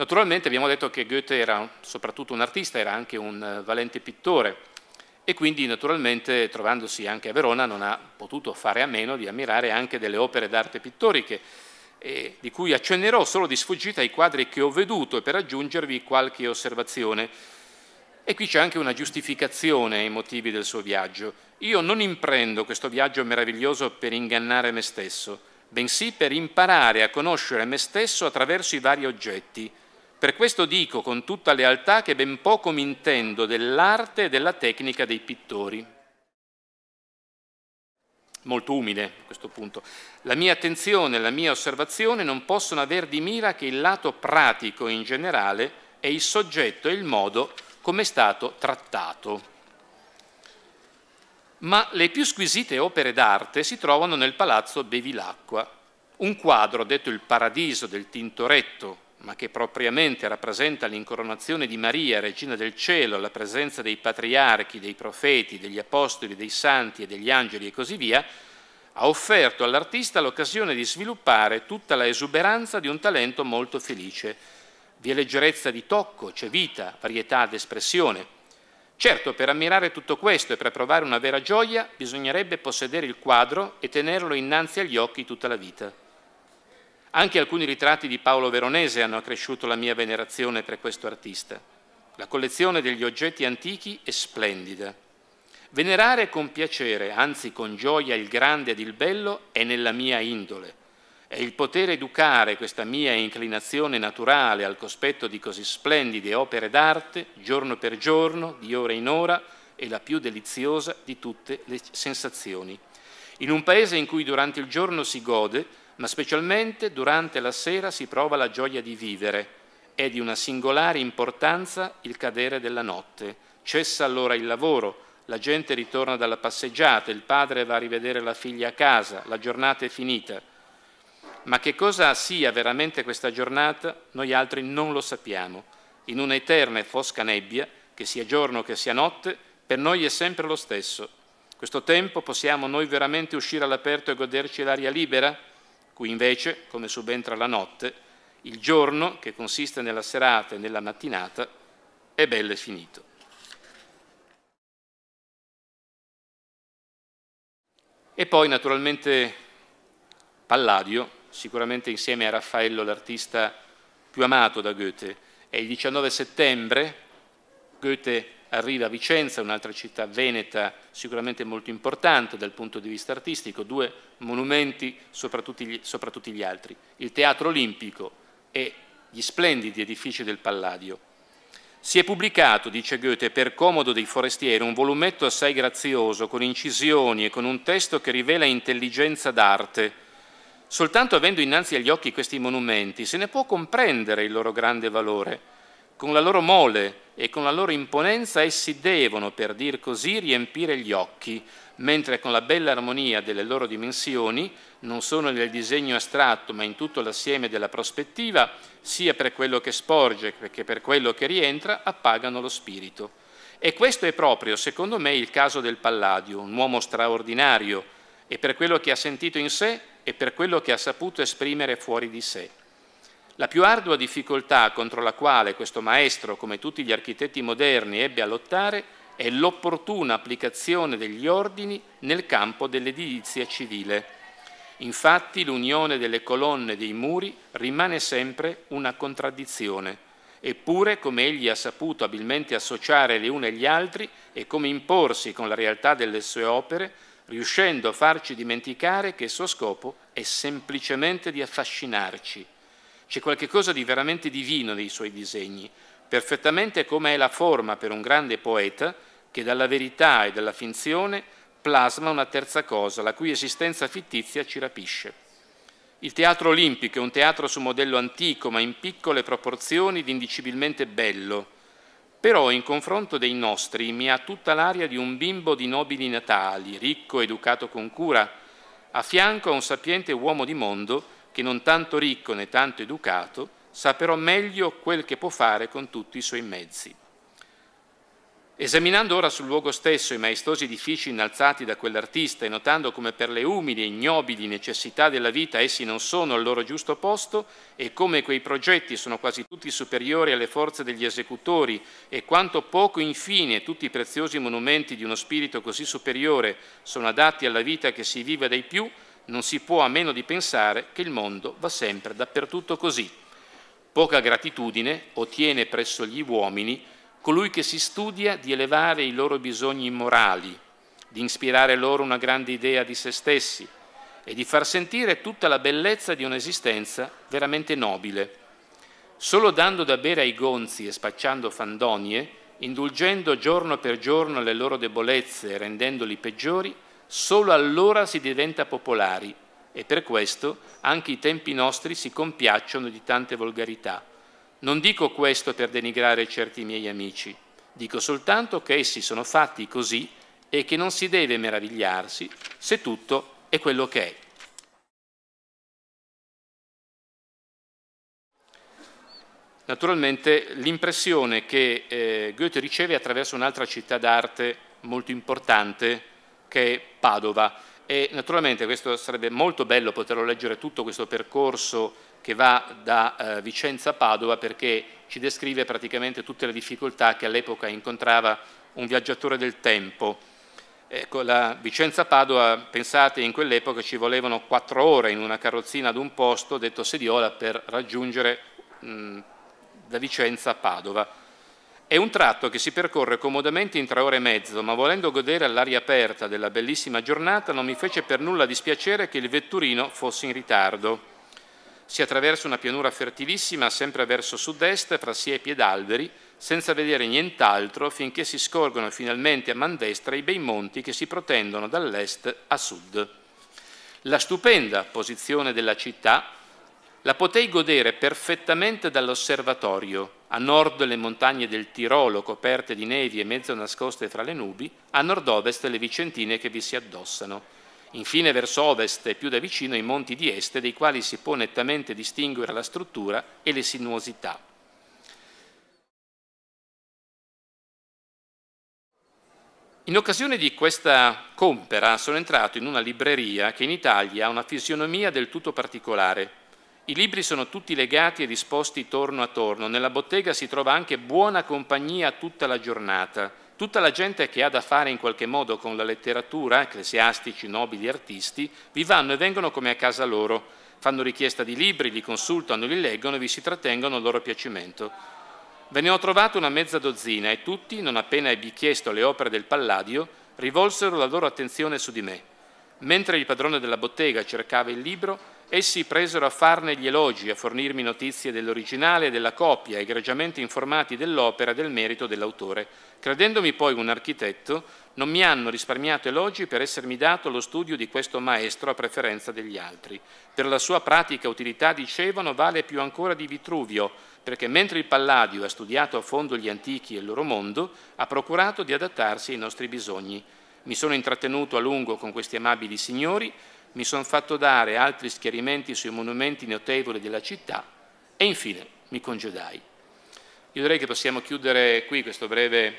Naturalmente abbiamo detto che Goethe era soprattutto un artista, era anche un eh, valente pittore e quindi naturalmente trovandosi anche a Verona non ha potuto fare a meno di ammirare anche delle opere d'arte pittoriche eh, di cui accennerò solo di sfuggita ai quadri che ho veduto e per aggiungervi qualche osservazione. E qui c'è anche una giustificazione ai motivi del suo viaggio. Io non imprendo questo viaggio meraviglioso per ingannare me stesso, bensì per imparare a conoscere me stesso attraverso i vari oggetti, per questo dico con tutta lealtà che ben poco mi intendo dell'arte e della tecnica dei pittori. Molto umile a questo punto. La mia attenzione e la mia osservazione non possono aver di mira che il lato pratico in generale e il soggetto e il modo come è stato trattato. Ma le più squisite opere d'arte si trovano nel Palazzo Bevilacqua. Un quadro, detto il paradiso del Tintoretto, ma che propriamente rappresenta l'incoronazione di Maria, regina del cielo, la presenza dei patriarchi, dei profeti, degli apostoli, dei santi e degli angeli e così via, ha offerto all'artista l'occasione di sviluppare tutta la esuberanza di un talento molto felice. Vi è leggerezza di tocco, c'è vita, varietà d'espressione. Certo, per ammirare tutto questo e per provare una vera gioia bisognerebbe possedere il quadro e tenerlo innanzi agli occhi tutta la vita. Anche alcuni ritratti di Paolo Veronese hanno accresciuto la mia venerazione per questo artista. La collezione degli oggetti antichi è splendida. Venerare con piacere, anzi con gioia, il grande ed il bello è nella mia indole. E il poter educare questa mia inclinazione naturale al cospetto di così splendide opere d'arte, giorno per giorno, di ora in ora, è la più deliziosa di tutte le sensazioni. In un paese in cui durante il giorno si gode, ma specialmente durante la sera si prova la gioia di vivere. È di una singolare importanza il cadere della notte. Cessa allora il lavoro, la gente ritorna dalla passeggiata, il padre va a rivedere la figlia a casa, la giornata è finita. Ma che cosa sia veramente questa giornata, noi altri non lo sappiamo. In un'eterna e fosca nebbia, che sia giorno che sia notte, per noi è sempre lo stesso. Questo tempo possiamo noi veramente uscire all'aperto e goderci l'aria libera? Qui invece, come subentra la notte, il giorno, che consiste nella serata e nella mattinata, è bello e finito. E poi naturalmente Palladio, sicuramente insieme a Raffaello l'artista più amato da Goethe, è il 19 settembre, Goethe arriva Vicenza, un'altra città veneta sicuramente molto importante dal punto di vista artistico, due monumenti sopra tutti, gli altri, il Teatro Olimpico e gli splendidi edifici del Palladio. Si è pubblicato, dice Goethe, per comodo dei forestieri, un volumetto assai grazioso, con incisioni e con un testo che rivela intelligenza d'arte. Soltanto avendo innanzi agli occhi questi monumenti se ne può comprendere il loro grande valore con la loro mole e con la loro imponenza essi devono, per dir così, riempire gli occhi, mentre con la bella armonia delle loro dimensioni, non solo nel disegno astratto ma in tutto l'assieme della prospettiva, sia per quello che sporge che per quello che rientra, appagano lo spirito. E questo è proprio, secondo me, il caso del Palladio, un uomo straordinario, e per quello che ha sentito in sé e per quello che ha saputo esprimere fuori di sé. La più ardua difficoltà contro la quale questo maestro, come tutti gli architetti moderni, ebbe a lottare è l'opportuna applicazione degli ordini nel campo dell'edilizia civile. Infatti l'unione delle colonne dei muri rimane sempre una contraddizione. Eppure, come egli ha saputo abilmente associare le une agli altri e come imporsi con la realtà delle sue opere, riuscendo a farci dimenticare che il suo scopo è semplicemente di affascinarci, c'è qualche cosa di veramente divino nei suoi disegni, perfettamente come è la forma per un grande poeta che dalla verità e dalla finzione plasma una terza cosa, la cui esistenza fittizia ci rapisce. Il teatro olimpico è un teatro su modello antico, ma in piccole proporzioni di indicibilmente bello. Però in confronto dei nostri mi ha tutta l'aria di un bimbo di nobili natali, ricco, educato con cura, a fianco a un sapiente uomo di mondo che non tanto ricco né tanto educato, sa però meglio quel che può fare con tutti i suoi mezzi. Esaminando ora sul luogo stesso i maestosi edifici innalzati da quell'artista e notando come per le umili e ignobili necessità della vita essi non sono al loro giusto posto e come quei progetti sono quasi tutti superiori alle forze degli esecutori e quanto poco infine tutti i preziosi monumenti di uno spirito così superiore sono adatti alla vita che si vive dai più, non si può a meno di pensare che il mondo va sempre dappertutto così. Poca gratitudine ottiene presso gli uomini colui che si studia di elevare i loro bisogni morali, di ispirare loro una grande idea di se stessi e di far sentire tutta la bellezza di un'esistenza veramente nobile. Solo dando da bere ai gonzi e spacciando fandonie, indulgendo giorno per giorno le loro debolezze e rendendoli peggiori, solo allora si diventa popolari e per questo anche i tempi nostri si compiacciono di tante volgarità. Non dico questo per denigrare certi miei amici, dico soltanto che essi sono fatti così e che non si deve meravigliarsi se tutto è quello che è. Naturalmente l'impressione che eh, Goethe riceve attraverso un'altra città d'arte molto importante che è Padova. E naturalmente questo sarebbe molto bello poterlo leggere tutto questo percorso che va da eh, Vicenza a Padova perché ci descrive praticamente tutte le difficoltà che all'epoca incontrava un viaggiatore del tempo. Ecco, la Vicenza-Padova, pensate, in quell'epoca ci volevano quattro ore in una carrozzina ad un posto, detto Sediola, per raggiungere mh, da Vicenza a Padova. È un tratto che si percorre comodamente in tre ore e mezzo, ma volendo godere all'aria aperta della bellissima giornata non mi fece per nulla dispiacere che il vetturino fosse in ritardo. Si attraversa una pianura fertilissima, sempre verso sud-est, fra siepi ed alberi, senza vedere nient'altro finché si scorgono finalmente a man destra i bei monti che si protendono dall'est a sud. La stupenda posizione della città la potei godere perfettamente dall'osservatorio, a nord le montagne del Tirolo coperte di nevi e mezzo nascoste fra le nubi, a nord-ovest le vicentine che vi si addossano. Infine verso ovest e più da vicino i monti di Este, dei quali si può nettamente distinguere la struttura e le sinuosità. In occasione di questa compera sono entrato in una libreria che in Italia ha una fisionomia del tutto particolare, i libri sono tutti legati e disposti torno a torno. Nella bottega si trova anche buona compagnia tutta la giornata. Tutta la gente che ha da fare in qualche modo con la letteratura, ecclesiastici, nobili, artisti, vi vanno e vengono come a casa loro. Fanno richiesta di libri, li consultano, li leggono e vi si trattengono a loro piacimento. Ve ne ho trovato una mezza dozzina e tutti, non appena ebbi chiesto le opere del Palladio, rivolsero la loro attenzione su di me. Mentre il padrone della bottega cercava il libro, Essi presero a farne gli elogi, a fornirmi notizie dell'originale e della copia, egregiamente informati dell'opera e del merito dell'autore. Credendomi poi un architetto, non mi hanno risparmiato elogi per essermi dato lo studio di questo maestro a preferenza degli altri. Per la sua pratica utilità, dicevano, vale più ancora di Vitruvio, perché mentre il Palladio ha studiato a fondo gli antichi e il loro mondo, ha procurato di adattarsi ai nostri bisogni. Mi sono intrattenuto a lungo con questi amabili signori, mi sono fatto dare altri schiarimenti sui monumenti notevoli della città e infine mi congedai. Io direi che possiamo chiudere qui questo breve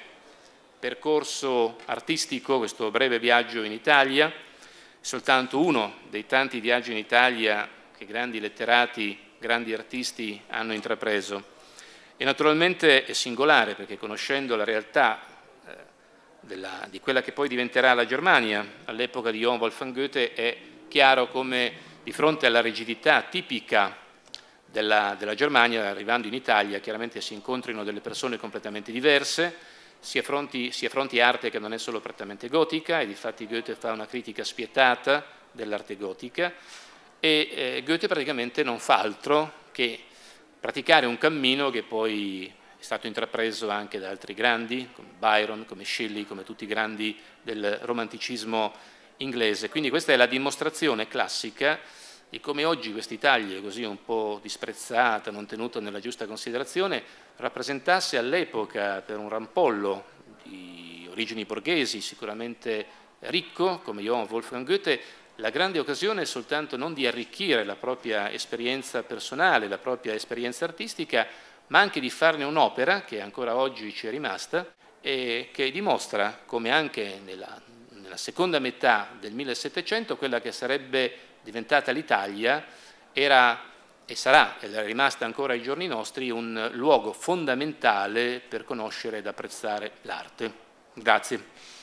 percorso artistico, questo breve viaggio in Italia, soltanto uno dei tanti viaggi in Italia che grandi letterati, grandi artisti hanno intrapreso. E naturalmente è singolare perché conoscendo la realtà eh, della, di quella che poi diventerà la Germania all'epoca di Johann Wolfgang Goethe è chiaro come di fronte alla rigidità tipica della, della Germania, arrivando in Italia, chiaramente si incontrino delle persone completamente diverse, si affronti, si affronti, arte che non è solo prettamente gotica, e difatti Goethe fa una critica spietata dell'arte gotica, e eh, Goethe praticamente non fa altro che praticare un cammino che poi è stato intrapreso anche da altri grandi, come Byron, come Shelley, come tutti i grandi del romanticismo inglese. Quindi questa è la dimostrazione classica di come oggi quest'Italia, così un po' disprezzata, non tenuta nella giusta considerazione, rappresentasse all'epoca per un rampollo di origini borghesi, sicuramente ricco, come Johann Wolfgang Goethe, la grande occasione è soltanto non di arricchire la propria esperienza personale, la propria esperienza artistica, ma anche di farne un'opera che ancora oggi ci è rimasta e che dimostra come anche nella nella seconda metà del 1700 quella che sarebbe diventata l'Italia era e sarà, e è rimasta ancora ai giorni nostri, un luogo fondamentale per conoscere ed apprezzare l'arte. Grazie.